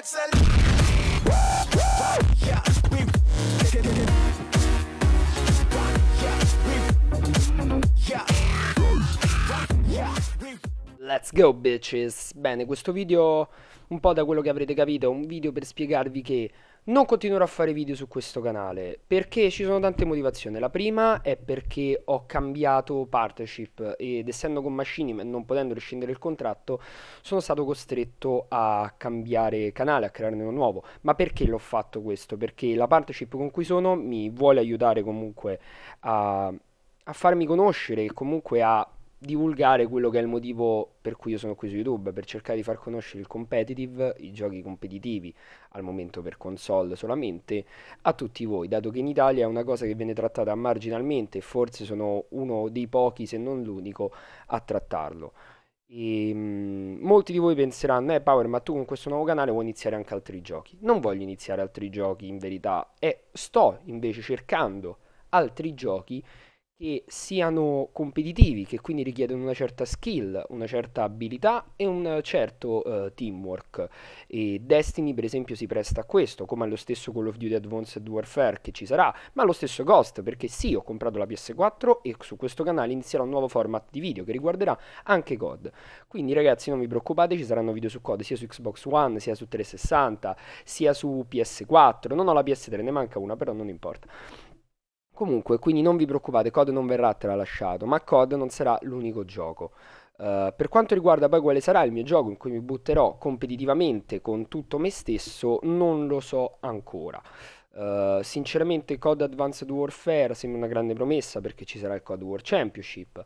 piazza Let's go bitches! Bene, questo video un po' da quello che avrete capito è un video per spiegarvi che non continuerò a fare video su questo canale perché ci sono tante motivazioni. La prima è perché ho cambiato partnership ed essendo con e non potendo rescindere il contratto sono stato costretto a cambiare canale, a crearne uno nuovo. Ma perché l'ho fatto questo? Perché la partnership con cui sono mi vuole aiutare comunque a, a farmi conoscere e comunque a divulgare quello che è il motivo per cui io sono qui su YouTube, per cercare di far conoscere il competitive, i giochi competitivi al momento per console solamente, a tutti voi, dato che in Italia è una cosa che viene trattata marginalmente, forse sono uno dei pochi, se non l'unico, a trattarlo. E, ehm, mh, molti di voi penseranno, eh Power, ma tu con questo nuovo canale vuoi iniziare anche altri giochi? Non voglio iniziare altri giochi in verità, e sto invece cercando altri giochi che siano competitivi, che quindi richiedono una certa skill, una certa abilità e un certo uh, teamwork. E Destiny, per esempio, si presta a questo, come allo stesso Call of Duty Advanced Warfare che ci sarà, ma allo stesso Ghost, perché sì, ho comprato la PS4 e su questo canale inizierà un nuovo format di video che riguarderà anche COD. Quindi ragazzi, non vi preoccupate, ci saranno video su COD sia su Xbox One, sia su 360, sia su PS4. Non ho la PS3, ne manca una, però non importa. Comunque, quindi non vi preoccupate, COD non verrà tralasciato, ma COD non sarà l'unico gioco. Uh, per quanto riguarda poi quale sarà il mio gioco in cui mi butterò competitivamente con tutto me stesso, non lo so ancora. Uh, sinceramente COD Advanced Warfare sembra una grande promessa perché ci sarà il COD War Championship,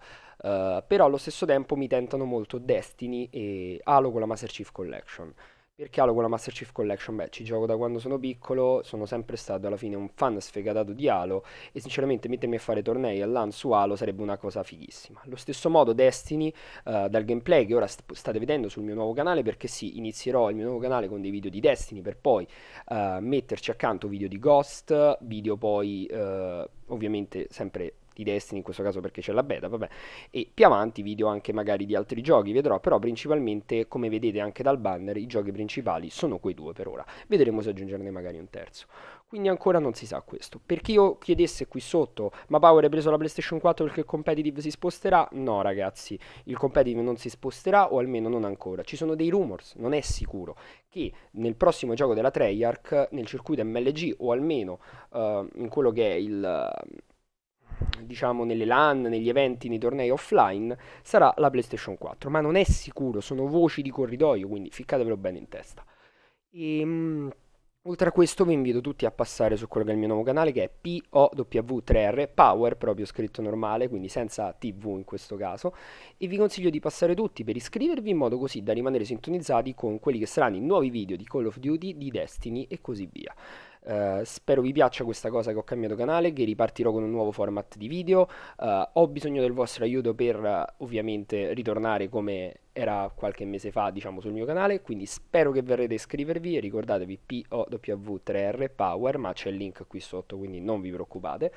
uh, però allo stesso tempo mi tentano molto Destiny e Halo con la Master Chief Collection. Perché Halo con la Master Chief Collection? Beh, ci gioco da quando sono piccolo, sono sempre stato alla fine un fan sfegatato di Halo e sinceramente mettermi a fare tornei all'AN su Halo sarebbe una cosa fighissima. Allo stesso modo Destiny uh, dal gameplay che ora st- state vedendo sul mio nuovo canale perché sì, inizierò il mio nuovo canale con dei video di Destiny per poi uh, metterci accanto video di Ghost, video poi uh, ovviamente sempre di Destiny in questo caso perché c'è la beta, vabbè. E più avanti video anche magari di altri giochi, vedrò, però principalmente come vedete anche dal banner i giochi principali sono quei due per ora. Vedremo se aggiungerne magari un terzo. Quindi ancora non si sa questo. Per chi io chiedesse qui sotto, ma Power hai preso la PlayStation 4 perché il competitive si sposterà? No ragazzi, il competitive non si sposterà o almeno non ancora. Ci sono dei rumors, non è sicuro, che nel prossimo gioco della Treyarch, nel circuito MLG o almeno uh, in quello che è il... Uh, diciamo nelle LAN, negli eventi, nei tornei offline, sarà la PlayStation 4, ma non è sicuro, sono voci di corridoio, quindi ficcatevelo bene in testa. E, ehm, mh, oltre a questo vi invito tutti a passare su quello che è il mio nuovo canale che è POW3R, Power proprio scritto normale, quindi senza TV in questo caso, e vi consiglio di passare tutti per iscrivervi in modo così da rimanere sintonizzati con quelli che saranno i nuovi video di Call of Duty, di Destiny e così via. Eh, spero vi piaccia questa cosa che ho cambiato canale, che ripartirò con un nuovo format di video. Uh, ho bisogno del vostro aiuto per uh, ovviamente ritornare come era qualche mese fa, diciamo, sul mio canale. Quindi spero che verrete a iscrivervi. Ricordatevi POW3R Power, ma c'è il link qui sotto, quindi non vi preoccupate.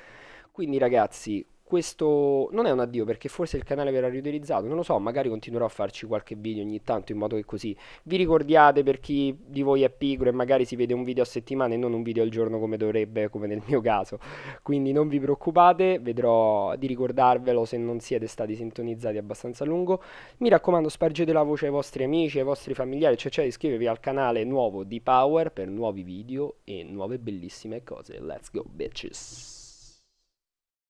Quindi ragazzi, questo non è un addio perché forse il canale verrà riutilizzato, non lo so, magari continuerò a farci qualche video ogni tanto in modo che così vi ricordiate per chi di voi è pigro e magari si vede un video a settimana e non un video al giorno come dovrebbe, come nel mio caso. Quindi non vi preoccupate, vedrò di ricordarvelo se non siete stati sintonizzati abbastanza a lungo. Mi raccomando, spargete la voce ai vostri amici, ai vostri familiari, cioè, cioè iscrivetevi al canale nuovo di Power per nuovi video e nuove bellissime cose. Let's go bitches!